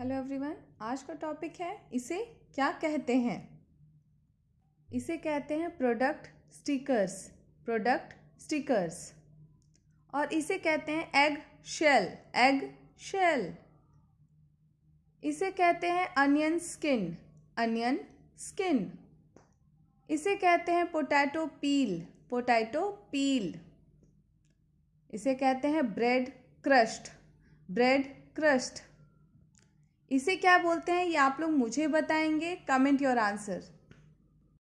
hello everyone आज का topic है इसे क्या कहते हैं इसे कहते हैं प्रोडक्ट स्टिकर्स प्रोडक्ट स्टिकर्स और इसे कहते हैं एग शेल एग शेल इसे कहते हैं अनियन स्किन अनियन स्किन इसे कहते हैं पोटैटो पील पोटैटो पील इसे कहते हैं ब्रेड क्रस्ट ब्रेड क्रस्ट इसे क्या बोलते हैं ये आप लोग मुझे बताएंगे कमेंट योर आंसर